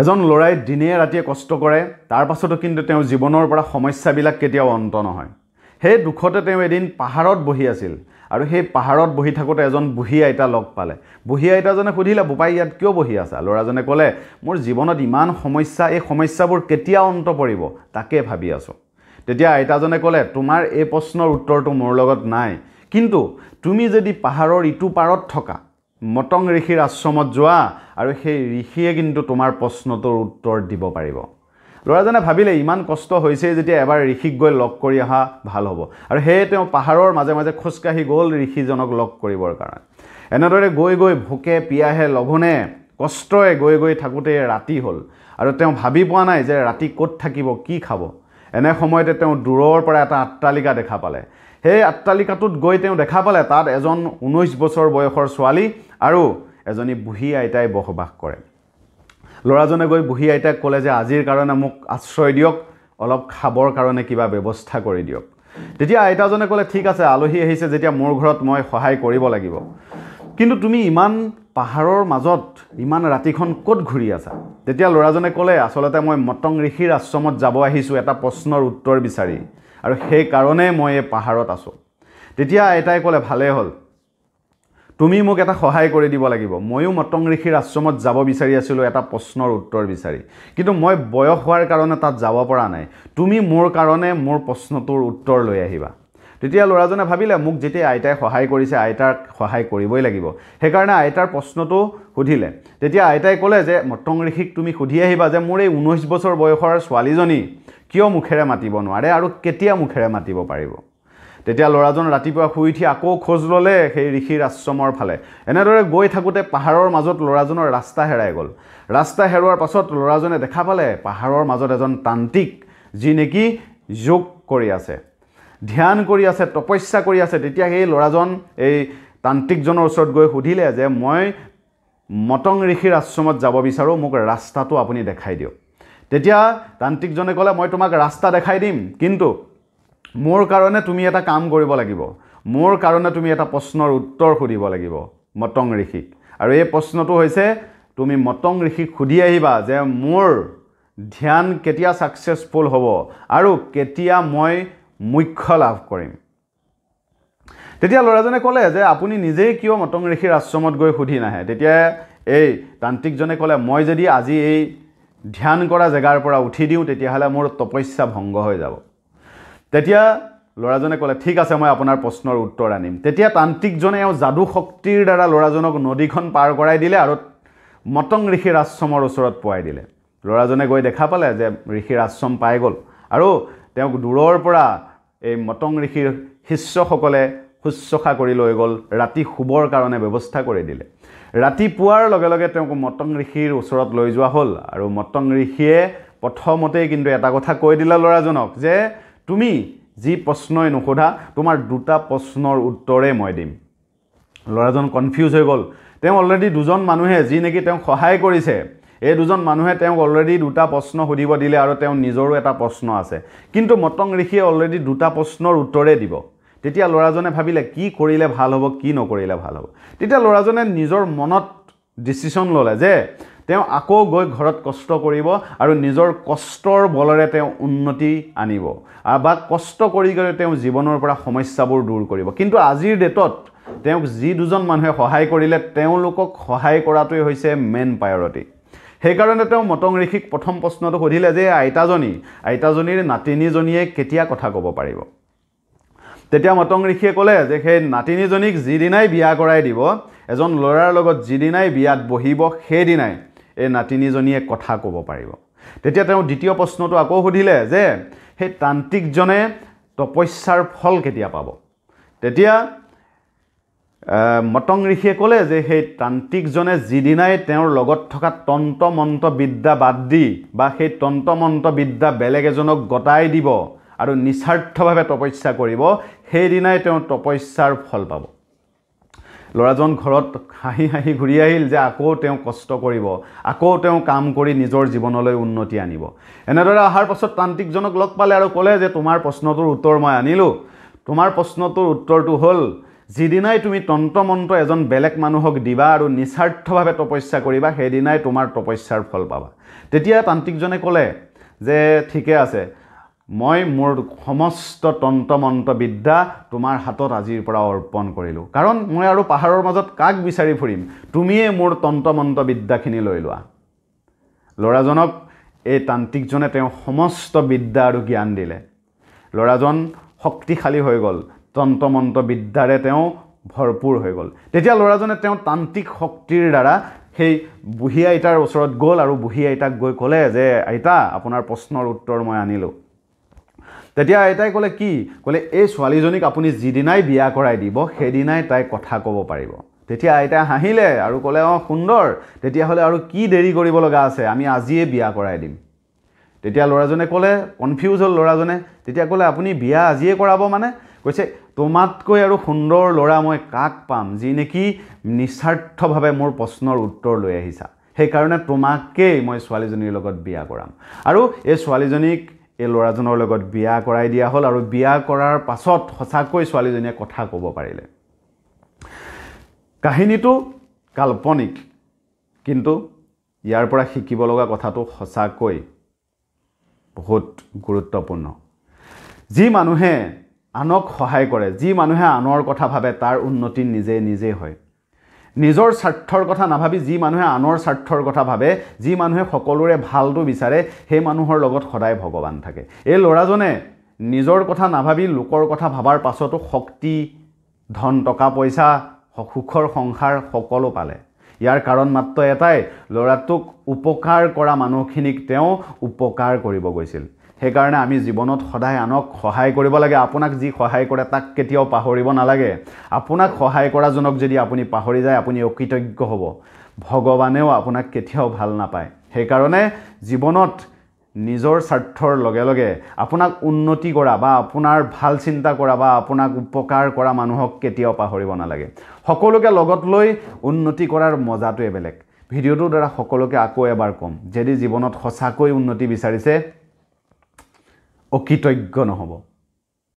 এজন ল'ৰাই দিনে ৰাতিয়ে কষ্ট কৰে তাৰ পাছতো কিন্তু তেওঁৰ জীৱনৰ পৰা সমস্যাবিলাক কেতিয়াও অন্ত নহয় সেই দুখতে তেওঁ এদিন পাহাৰত বহি আছিল আৰু সেই পাহাৰত বহি থাকোঁতে এজন বুঢ়ী আইতা লগ পালে বুঢ়ী আইতাজনে সুধিলে বোপাই ইয়াত কিয় বহি আছা ল'ৰাজনে ক'লে মোৰ জীৱনত ইমান সমস্যা এই সমস্যাবোৰ কেতিয়া অন্ত পৰিব তাকে ভাবি আছোঁ তেতিয়া আইতাজনে ক'লে তোমাৰ এই প্ৰশ্নৰ উত্তৰটো মোৰ লগত নাই কিন্তু তুমি যদি পাহাৰৰ ইটো পাৰত থকা মটং ঋষিৰ আশ্ৰমত যোৱা আৰু সেই ঋষিয়ে কিন্তু তোমাৰ প্ৰশ্নটোৰ উত্তৰ দিব পাৰিব ল'ৰাজনে ভাবিলে ইমান কষ্ট হৈছে যেতিয়া এবাৰ ঋষিক গৈ লগ কৰি অহা ভাল হ'ব আৰু সেয়ে তেওঁ পাহাৰৰ মাজে মাজে খোজকাঢ়ি গ'ল ঋষিজনক লগ কৰিবৰ কাৰণে এনেদৰে গৈ গৈ ভোকে পিয়াহে লঘোণে কষ্টৰে গৈ গৈ থাকোঁতে ৰাতি হ'ল আৰু তেওঁ ভাবি পোৱা নাই যে ৰাতি ক'ত থাকিব কি খাব এনে সময়তে তেওঁ দূৰৰ পৰা এটা আট্টালিকা দেখা পালে সেই আট্টালিকাটোত গৈ তেওঁ দেখা পালে তাত এজন ঊনৈছ বছৰ বয়সৰ ছোৱালী আৰু এজনী বুঢ়ী আইতাই বসবাস কৰে ল'ৰাজনে গৈ বুঢ়ী আইতাক ক'লে যে আজিৰ কাৰণে মোক আশ্ৰয় দিয়ক অলপ খাবৰ কাৰণে কিবা ব্যৱস্থা কৰি দিয়ক তেতিয়া আইতাজনে ক'লে ঠিক আছে আলহী আহিছে যেতিয়া মোৰ ঘৰত মই সহায় কৰিব লাগিব কিন্তু তুমি ইমান পাহাৰৰ মাজত ইমান ৰাতিখন ক'ত ঘূৰি আছা তেতিয়া ল'ৰাজনে ক'লে আচলতে মই মটং ঋষিৰ আশ্ৰমত যাব আহিছোঁ এটা প্ৰশ্নৰ উত্তৰ বিচাৰি আৰু সেইকাৰণে মই এই পাহাৰত আছোঁ তেতিয়া আইতাই ক'লে ভালেই হ'ল তুমি মোক এটা সহায় কৰি দিব লাগিব ময়ো মটং ঋষিৰ আশ্ৰমত যাব বিচাৰি আছিলোঁ এটা প্ৰশ্নৰ উত্তৰ বিচাৰি কিন্তু মই বয়স হোৱাৰ কাৰণে তাত যাব পৰা নাই তুমি মোৰ কাৰণে মোৰ প্ৰশ্নটোৰ উত্তৰ লৈ আহিবা তেতিয়া ল'ৰাজনে ভাবিলে মোক যেতিয়া আইতাই সহায় কৰিছে আইতাক সহায় কৰিবই লাগিব সেইকাৰণে আইতাৰ প্ৰশ্নটো সুধিলে তেতিয়া আইতাই ক'লে যে মটং ঋষিক তুমি সুধি আহিবা যে মোৰ এই ঊনৈছ বছৰ বয়সৰ ছোৱালীজনী কিয় মুখেৰে মাতিব নোৱাৰে আৰু কেতিয়া মুখেৰে মাতিব পাৰিব তেতিয়া ল'ৰাজন ৰাতিপুৱা শুই উঠি আকৌ খোজ ল'লে সেই ঋষিৰ আশ্ৰমৰ ফালে এনেদৰে গৈ থাকোঁতে পাহাৰৰ মাজত ল'ৰাজনৰ ৰাস্তা হেৰাই গ'ল ৰাস্তা হেৰুৱাৰ পাছত ল'ৰাজনে দেখা পালে পাহাৰৰ মাজত এজন তান্ত্ৰিক যি নেকি যোগ কৰি আছে ধ্যান কৰি আছে তপস্যা কৰি আছে তেতিয়া সেই ল'ৰাজন এই তান্ত্ৰিকজনৰ ওচৰত গৈ সুধিলে যে মই মটং ঋষিৰ আশ্ৰমত যাব বিচাৰোঁ মোক ৰাস্তাটো আপুনি দেখাই দিয়ক তেতিয়া তান্ত্ৰিকজনে ক'লে মই তোমাক ৰাস্তা দেখাই দিম কিন্তু মোৰ কাৰণে তুমি এটা কাম কৰিব লাগিব মোৰ কাৰণে তুমি এটা প্ৰশ্নৰ উত্তৰ সুধিব লাগিব মটং ঋষিক আৰু এই প্ৰশ্নটো হৈছে তুমি মটং ঋষিক সুধি আহিবা যে মোৰ ধ্যান কেতিয়া ছাকচেছফুল হ'ব আৰু কেতিয়া মই মুখ্য লাভ কৰিম তেতিয়া ল'ৰাজনে ক'লে যে আপুনি নিজেই কিয় মটং ঋষিৰ আশ্ৰমত গৈ সুধি নাহে তেতিয়া এই তান্ত্ৰিকজনে ক'লে মই যদি আজি এই ধ্যান কৰা জেগাৰ পৰা উঠি দিওঁ তেতিয়াহ'লে মোৰ তপস্যা ভংগ হৈ যাব তেতিয়া ল'ৰাজনে ক'লে ঠিক আছে মই আপোনাৰ প্ৰশ্নৰ উত্তৰ আনিম তেতিয়া তান্ত্ৰিকজনে এওঁ যাদু শক্তিৰ দ্বাৰা ল'ৰাজনক নদীখন পাৰ কৰাই দিলে আৰু মটং ঋষিৰ আশ্ৰমৰ ওচৰত পোৱাই দিলে ল'ৰাজনে গৈ দেখা পালে যে ঋষিৰ আশ্ৰম পাই গ'ল আৰু তেওঁক দূৰৰ পৰা এই মটং ঋষিৰ শিষ্যসকলে শুশ্ৰূষা কৰি লৈ গ'ল ৰাতি শুবৰ কাৰণে ব্যৱস্থা কৰি দিলে ৰাতি পুৱাৰ লগে লগে তেওঁক মটং ঋষিৰ ওচৰত লৈ যোৱা হ'ল আৰু মটং ঋষিয়ে প্ৰথমতেই কিন্তু এটা কথা কৈ দিলে ল'ৰাজনক যে তুমি যি প্ৰশ্নই নুসোধা তোমাৰ দুটা প্ৰশ্নৰ উত্তৰে মই দিম ল'ৰাজন কনফিউজ হৈ গ'ল তেওঁ অলৰেডি দুজন মানুহে যি নেকি তেওঁক সহায় কৰিছে এই দুজন মানুহে তেওঁক অলৰেডি দুটা প্ৰশ্ন সুধিব দিলে আৰু তেওঁ নিজৰো এটা প্ৰশ্ন আছে কিন্তু মটং ঋষিয়ে অলৰেডি দুটা প্ৰশ্নৰ উত্তৰে দিব তেতিয়া ল'ৰাজনে ভাবিলে কি কৰিলে ভাল হ'ব কি নকৰিলে ভাল হ'ব তেতিয়া ল'ৰাজনে নিজৰ মনত ডিচিশ্যন ল'লে যে তেওঁ আকৌ গৈ ঘৰত কষ্ট কৰিব আৰু নিজৰ কষ্টৰ বলেৰে তেওঁ উন্নতি আনিব বা কষ্ট কৰি গৈ তেওঁ জীৱনৰ পৰা সমস্যাবোৰ দূৰ কৰিব কিন্তু আজিৰ ডেটত তেওঁক যি দুজন মানুহে সহায় কৰিলে তেওঁলোকক সহায় কৰাটোৱেই হৈছে মেইন প্ৰায়ৰিটি সেইকাৰণে তেওঁ মটং ঋষিক প্ৰথম প্ৰশ্নটো সুধিলে যে আইতাজনী আইতাজনীৰ নাতিনীজনীয়ে কেতিয়া কথা ক'ব পাৰিব তেতিয়া মটং ঋষিয়ে ক'লে যে সেই নাতিনীজনীক যিদিনাই বিয়া কৰাই দিব এজন ল'ৰাৰ লগত যিদিনাই বিয়াত বহিব সেইদিনাই এই নাতিনীজনীয়ে কথা ক'ব পাৰিব তেতিয়া তেওঁ দ্বিতীয় প্ৰশ্নটো আকৌ সুধিলে যে সেই তান্ত্ৰিকজনে তপস্যাৰ ফল কেতিয়া পাব তেতিয়া মটং ঋষিয়ে ক'লে যে সেই তান্ত্ৰিকজনে যিদিনাই তেওঁৰ লগত থকা তন্ত্ৰ মন্ত্ৰ বিদ্যা বাদ দি বা সেই তন্ত্ৰ মন্ত্ৰ বিদ্যা বেলেগ এজনক গতাই দিব আৰু নিস্বাৰ্থভাৱে তপস্যা কৰিব সেইদিনাই তেওঁ তপস্যাৰ ফল পাব ল'ৰাজন ঘৰত হাঁহি হাঁহি ঘূৰি আহিল যে আকৌ তেওঁ কষ্ট কৰিব আকৌ তেওঁ কাম কৰি নিজৰ জীৱনলৈ উন্নতি আনিব এনেদৰে অহাৰ পাছত তান্ত্ৰিকজনক লগ পালে আৰু ক'লে যে তোমাৰ প্ৰশ্নটোৰ উত্তৰ মই আনিলোঁ তোমাৰ প্ৰশ্নটোৰ উত্তৰটো হ'ল যিদিনাই তুমি তন্ত্ৰ মন্ত্ৰ এজন বেলেগ মানুহক দিবা আৰু নিস্বাৰ্থভাৱে তপস্যা কৰিবা সেইদিনাই তোমাৰ তপস্যাৰ ফল পাবা তেতিয়া তান্ত্ৰিকজনে ক'লে যে ঠিকে আছে মই মোৰ সমস্ত তন্ত্ৰ মন্ত্ৰ বিদ্যা তোমাৰ হাতত আজিৰ পৰা অৰ্পণ কৰিলোঁ কাৰণ মই আৰু পাহাৰৰ মাজত কাক বিচাৰি ফুৰিম তুমিয়ে মোৰ তন্ত্ৰ মন্ত্ৰ বিদ্যাখিনি লৈ লোৱা ল'ৰাজনক এই তান্ত্ৰিকজনে তেওঁ সমস্ত বিদ্যা আৰু জ্ঞান দিলে ল'ৰাজন শক্তিশালী হৈ গ'ল তন্ত্ৰ মন্ত্ৰ বিদ্যাৰে তেওঁ ভৰপূৰ হৈ গ'ল তেতিয়া ল'ৰাজনে তেওঁ তান্ত্ৰিক শক্তিৰ দ্বাৰা সেই বুঢ়ী আইতাৰ ওচৰত গ'ল আৰু বুঢ়ী আইতাক গৈ ক'লে যে আইতা আপোনাৰ প্ৰশ্নৰ উত্তৰ মই আনিলোঁ তেতিয়া আইতাই ক'লে কি ক'লে এই ছোৱালীজনীক আপুনি যিদিনাই বিয়া কৰাই দিব সেইদিনাই তাই কথা ক'ব পাৰিব তেতিয়া আইতাই হাঁহিলে আৰু ক'লে অঁ সুন্দৰ তেতিয়াহ'লে আৰু কি দেৰি কৰিব লগা আছে আমি আজিয়ে বিয়া কৰাই দিম তেতিয়া ল'ৰাজনে ক'লে কনফিউজ হ'ল ল'ৰাজনে তেতিয়া ক'লে আপুনি বিয়া আজিয়ে কৰাব মানে কৈছে তোমাতকৈ আৰু সুন্দৰ ল'ৰা মই কাক পাম যি নেকি নিস্বাৰ্থভাৱে মোৰ প্ৰশ্নৰ উত্তৰ লৈ আহিছা সেইকাৰণে তোমাকেই মই ছোৱালীজনীৰ লগত বিয়া কৰাম আৰু এই ছোৱালীজনীক এই ল'ৰাজনৰ লগত বিয়া কৰাই দিয়া হ'ল আৰু বিয়া কৰাৰ পাছত সঁচাকৈ ছোৱালীজনীয়ে কথা ক'ব পাৰিলে কাহিনীটো কাল্পনিক কিন্তু ইয়াৰ পৰা শিকিব লগা কথাটো সঁচাকৈ বহুত গুৰুত্বপূৰ্ণ যি মানুহে আনক সহায় কৰে যি মানুহে আনৰ কথা ভাবে তাৰ উন্নতি নিজে নিজেই হয় নিজৰ স্বাৰ্থৰ কথা নাভাবি যি মানুহে আনৰ স্বাৰ্থৰ কথা ভাবে যি মানুহে সকলোৰে ভালটো বিচাৰে সেই মানুহৰ লগত সদায় ভগৱান থাকে এই ল'ৰাজনে নিজৰ কথা নাভাবি লোকৰ কথা ভাবাৰ পাছতো শক্তি ধন টকা পইচা সুখৰ সংসাৰ সকলো পালে ইয়াৰ কাৰণ মাত্ৰ এটাই ল'ৰাটোক উপকাৰ কৰা মানুহখিনিক তেওঁ উপকাৰ কৰিব গৈছিল সেইকাৰণে আমি জীৱনত সদায় আনক সহায় কৰিব লাগে আপোনাক যি সহায় কৰে তাক কেতিয়াও পাহৰিব নালাগে আপোনাক সহায় কৰাজনক যদি আপুনি পাহৰি যায় আপুনি অকৃতজ্ঞ হ'ব ভগৱানেও আপোনাক কেতিয়াও ভাল নাপায় সেইকাৰণে জীৱনত নিজৰ স্বাৰ্থৰ লগে লগে আপোনাক উন্নতি কৰা বা আপোনাৰ ভাল চিন্তা কৰা বা আপোনাক উপকাৰ কৰা মানুহক কেতিয়াও পাহৰিব নালাগে সকলোকে লগত লৈ উন্নতি কৰাৰ মজাটোৱে বেলেগ ভিডিঅ'টোৰ দ্বাৰা সকলোকে আকৌ এবাৰ ক'ম যদি জীৱনত সঁচাকৈ উন্নতি বিচাৰিছে অকৃতজ্ঞ নহ'ব